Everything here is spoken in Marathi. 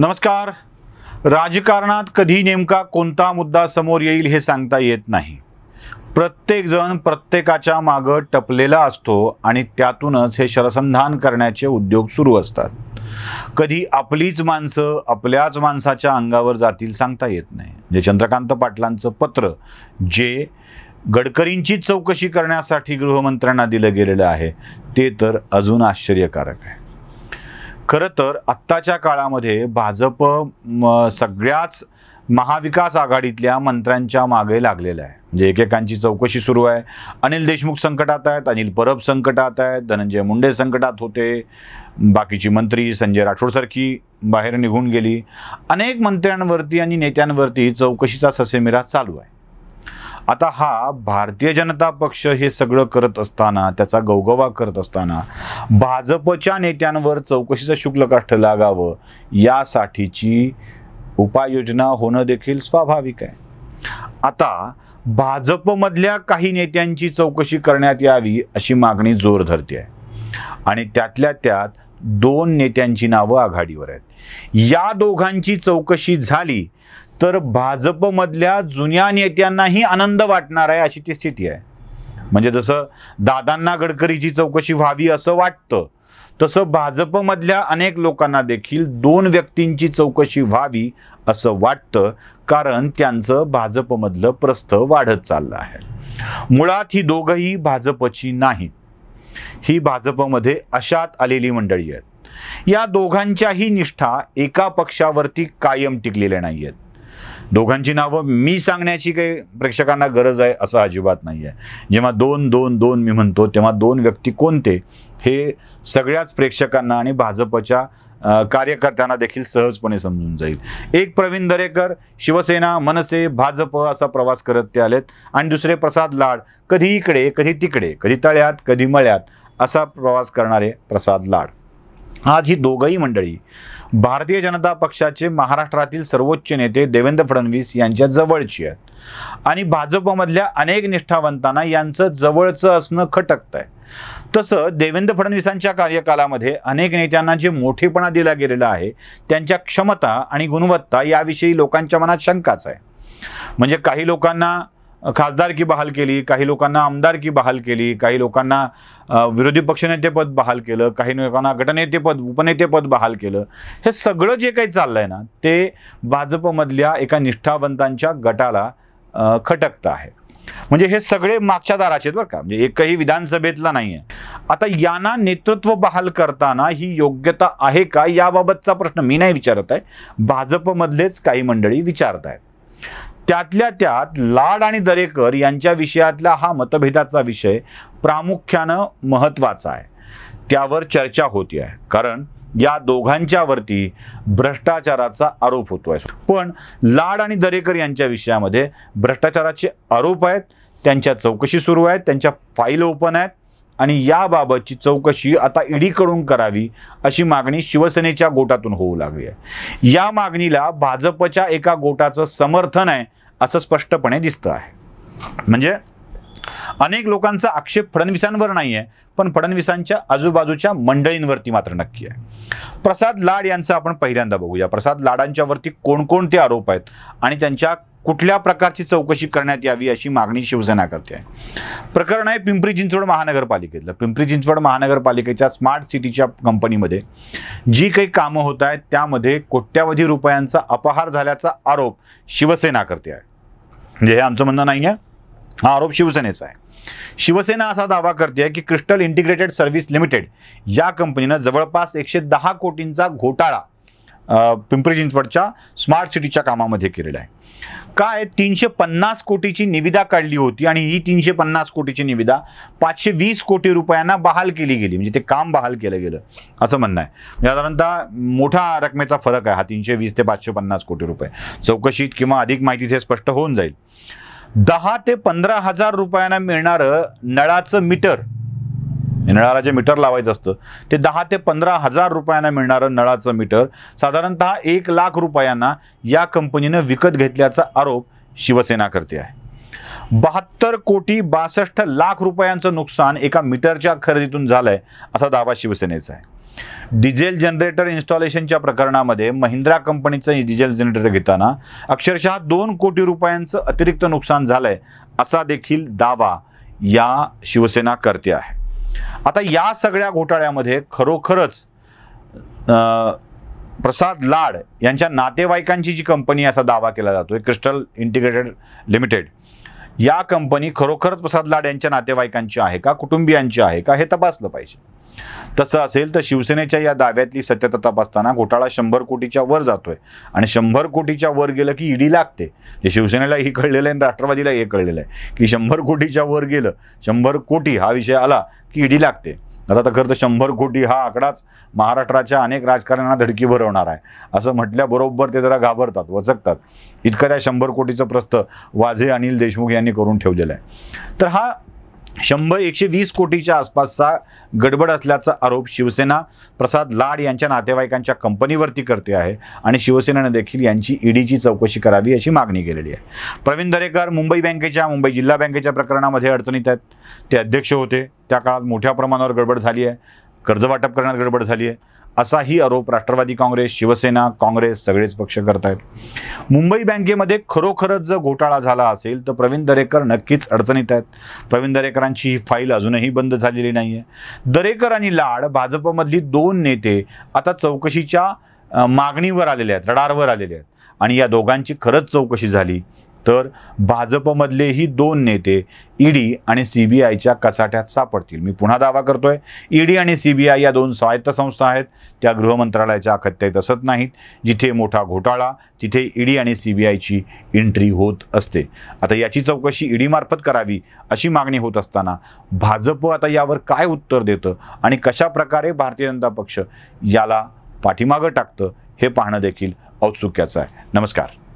नमस्कार राजकारणात कधी नेमका कोणता मुद्दा समोर येईल हे सांगता येत नाही प्रत्येकजण प्रत्येकाच्या मागं टपलेला असतो आणि त्यातूनच हे शरसंधान करण्याचे उद्योग सुरू असतात कधी आपलीच माणसं आपल्याच माणसाच्या अंगावर जातील सांगता येत नाही म्हणजे चंद्रकांत पाटलांचं पत्र जे गडकरींची चौकशी करण्यासाठी गृहमंत्र्यांना दिलं गेलेलं आहे ते तर अजून आश्चर्यकारक आहे खरं तर आत्ताच्या काळामध्ये भाजप सगळ्याच महाविकास आघाडीतल्या मंत्र्यांच्या मागे लागलेलं आहे म्हणजे एकेकांची चौकशी सुरू आहे अनिल देशमुख संकटात आहेत अनिल परब संकटात आहेत धनंजय मुंडे संकटात होते बाकीची मंत्री संजय राठोडसारखी बाहेर निघून गेली अनेक मंत्र्यांवरती आणि नेत्यांवरती चौकशीचा ससेमिरा चालू आहे आता हा भारतीय जनता पक्ष हे सगळं करत असताना त्याचा गौगवा करत असताना भाजपच्या नेत्यांवर चौकशीचं शुक्ल काष्ट लागावं यासाठीची उपाययोजना होणं देखील स्वाभाविक आहे आता भाजपमधल्या काही नेत्यांची चौकशी करण्यात यावी अशी मागणी जोर धरते आहे आणि त्यातल्या त्यात दोन नेत्यांची नावं आघाडीवर आहेत या दोघांची चौकशी झाली तर भाजपमधल्या जुन्या नेत्यांनाही आनंद वाटणार आहे अशी ती स्थिती आहे म्हणजे जसं दादांना गडकरीची चौकशी व्हावी असं वाटतं तसं भाजपमधल्या अनेक लोकांना देखील दोन व्यक्तींची चौकशी व्हावी असं वाटतं कारण त्यांचं भाजपमधलं प्रस्थ वाढत चाललं आहे मुळात ही दोघंही भाजपची नाहीत ही भाजपमध्ये अशात आलेली मंडळी आहेत या दोघांच्याही निष्ठा एका पक्षावरती कायम टिकलेल्या नाही आहेत दोघांची नावं मी सांगण्याची काही प्रेक्षकांना गरज आहे असं अजिबात नाही आहे जेव्हा दोन दोन दोन मी म्हणतो तेव्हा दोन व्यक्ती कोणते हे सगळ्याच प्रेक्षकांना आणि भाजपच्या कार्यकर्त्यांना देखील सहजपणे समजून जाईल एक प्रवीण दरेकर शिवसेना मनसे भाजप असा प्रवास करत ते आलेत आणि दुसरे प्रसाद लाड कधी इकडे कधी तिकडे कधी तळ्यात कधी मळ्यात असा प्रवास करणारे प्रसाद लाड आज ही दोघंही मंडळी भारतीय जनता पक्षाचे महाराष्ट्रातील सर्वोच्च नेते देवेंद्र फडणवीस यांच्या जवळची आहेत आणि भाजपमधल्या अनेक निष्ठावंतांना यांचं जवळचं असणं खटकत आहे तसं देवेंद्र फडणवीसांच्या कार्यकालामध्ये अनेक नेत्यांना जे मोठेपणा दिला गेलेला आहे त्यांच्या क्षमता आणि गुणवत्ता याविषयी लोकांच्या मनात शंकाच आहे म्हणजे काही लोकांना खासदारकी बहाल केली काही लोकांना आमदारकी बहाल केली काही लोकांना विरोधी पक्षनेतेपद बहाल केलं काही लोकांना गटनेतेपद उपनेतेपद बहाल केलं हे सगळं जे काही चाललंय ना ते भाजपमधल्या एका निष्ठावंतांच्या गटाला खटकतं आहे म्हणजे हे सगळे मागच्या दाराचे बरं का म्हणजे एकही विधानसभेतला नाहीये आता यांना नेतृत्व बहाल करताना ही योग्यता आहे का याबाबतचा प्रश्न मी नाही विचारत आहे भाजपमधलेच काही मंडळी विचारत आहेत त्यातल्या त्यात लाड आणि दरेकर यांच्या विषयातला हा मतभेदाचा विषय प्रामुख्यानं महत्त्वाचा आहे त्यावर चर्चा होती आहे कारण या दोघांच्यावरती भ्रष्टाचाराचा आरोप होतो आहे पण लाड आणि दरेकर यांच्या विषयामध्ये भ्रष्टाचाराचे आरोप आहेत त्यांच्या चौकशी सुरू आहेत त्यांच्या फाईल ओपन आहेत आणि याबाबतची चौकशी आता ईडीकडून करावी अशी मागणी शिवसेनेच्या गोटातून होऊ लागली आहे या मागणीला भाजपच्या एका गोटाचं समर्थन आहे असं स्पष्टपणे दिसत आहे म्हणजे अनेक लोकांचा आक्षेप फडणवीसांवर नाही आहे पण फडणवीसांच्या आजूबाजूच्या मंडळींवरती मात्र नक्की आहे प्रसाद लाड यांचा आपण पहिल्यांदा बघूया प्रसाद लाडांच्यावरती कोणकोणते आरोप आहेत आणि त्यांच्या कुठल्या प्रकारची चौकशी करण्यात यावी अशी मागणी शिवसेना करते आहे प्रकरण आहे पिंपरी चिंचवड महानगरपालिकेतलं पिंपरी चिंचवड महानगरपालिकेच्या स्मार्ट सिटीच्या कंपनीमध्ये जी काही कामं होत आहेत त्यामध्ये कोट्यावधी रुपयांचा अपहार झाल्याचा आरोप शिवसेना करते आहे म्हणजे हे आमचं म्हणणं नाही आहे हा आरोप शिवसेनेचा आहे शिवसेना असा दावा करते की क्रिस्टल इंटिग्रेटेड सर्व्हिस लिमिटेड या कंपनीनं जवळपास एकशे दहा कोटींचा घोटाळा पिंपरी चिंचवडच्या स्मार्ट सिटीच्या कामामध्ये केलेलं आहे काय तीनशे पन्नास कोटीची निविदा काढली होती आणि ही तीनशे पन्नास कोटीची निविदा पाचशे वीस कोटी रुपयांना बहाल केली गेली म्हणजे ते काम बहाल केलं गेलं असं म्हणणं आहे म्हणजे साधारणतः मोठा रकमेचा फरक आहे हा तीनशे वीस ते पाचशे पन्नास कोटी रुपये चौकशीत किंवा अधिक माहिती ते स्पष्ट होऊन जाईल दहा ते पंधरा हजार रुपयांना मिळणारं नळाचं मीटर नळाला जे मीटर लावायचं असतं ते दहा ते पंधरा हजार रुपयांना मिळणारं नळाचं मीटर साधारणतः एक लाख रुपयांना या कंपनीनं विकत घेतल्याचा आरोप शिवसेना करते आहे बहात्तर कोटी बासष्ट लाख रुपयांचं नुकसान एका मीटरच्या खरेदीतून झालंय असा दावा शिवसेनेचा आहे डिझेल जनरेटर इन्स्टॉलेशनच्या प्रकरणामध्ये महिंद्रा कंपनीचं डिझेल जनरेटर घेताना अक्षरशः दोन कोटी रुपयांचं अतिरिक्त नुकसान झालंय असा देखील दावा या शिवसेना करते आहे आता या सगळ्या घोटाळ्यामध्ये खरोखरच प्रसाद लाड यांच्या नातेवाईकांची जी कंपनी असा दावा केला जातोय क्रिस्टल इंटिग्रेटेड लिमिटेड या कंपनी खरोखरच प्रसाद लाड यांच्या नातेवाईकांची आहे का कुटुंबियांची आहे का हे तपासलं पाहिजे तसं असेल तर शिवसेनेच्या या दाव्यातली सत्यता तपासताना घोटाळा शंभर कोटीच्या वर जातोय आणि शंभर कोटीच्या वर गेलं की ईडी लागते जे शिवसेनेला ही कळलेलं आहे आणि राष्ट्रवादीला हे कळलेलं आहे की शंभर कोटीच्या वर गेलं शंभर कोटी हा विषय आला की ईडी लागते आता खरं तर शंभर कोटी हा आकडाच महाराष्ट्राच्या अनेक राजकारण्यांना धडकी भरवणार आहे असं म्हटल्याबरोबर ते जरा घाबरतात वचकतात इतकं त्या शंभर कोटीचं प्रस्त वाझे अनिल देशमुख यांनी करून ठेवलेलं आहे तर हा शंभर एकशे वीस कोटीच्या आसपासचा गडबड असल्याचा आरोप शिवसेना प्रसाद लाड यांच्या नातेवाईकांच्या कंपनीवरती करते आहे आणि शिवसेनेनं देखील यांची ईडीची चौकशी करावी अशी मागणी केलेली आहे प्रवीण दरेकर मुंबई बँकेच्या मुंबई जिल्हा बँकेच्या प्रकरणामध्ये अडचणीत आहेत ते अध्यक्ष होते त्या काळात मोठ्या प्रमाणावर गडबड झाली आहे कर्ज वाटप करण्यात गडबड झाली आहे असाही आरोप राष्ट्रवादी काँग्रेस शिवसेना काँग्रेस सगळेच पक्ष करत आहेत मुंबई बँकेमध्ये खरोखरच जर घोटाळा झाला असेल तर प्रवीण दरेकर नक्कीच अडचणीत आहेत प्रवीण दरेकरांची ही फाईल अजूनही बंद झालेली नाही आहे दरेकर आणि लाड भाजपमधली दोन नेते आता चौकशीच्या मागणीवर आलेले आहेत रडारवर आलेले आहेत आणि या दोघांची खरंच चौकशी झाली तर भाजपमधलेही दोन नेते ईडी आणि सी बी आयच्या कचाट्यात सापडतील मी पुन्हा दावा करतोय ईडी आणि सी बी आय या दोन स्वायत्त संस्था आहेत त्या गृहमंत्रालयाच्या अखत्यात असत नाहीत जिथे मोठा घोटाळा तिथे ईडी आणि सी बी आयची एंट्री होत असते आता याची चौकशी ईडीमार्फत करावी अशी मागणी होत असताना भाजप आता यावर काय उत्तर देतं आणि कशा प्रकारे भारतीय जनता पक्ष याला पाठीमागं टाकतं हे पाहणं देखील औत्सुक्याचं आहे नमस्कार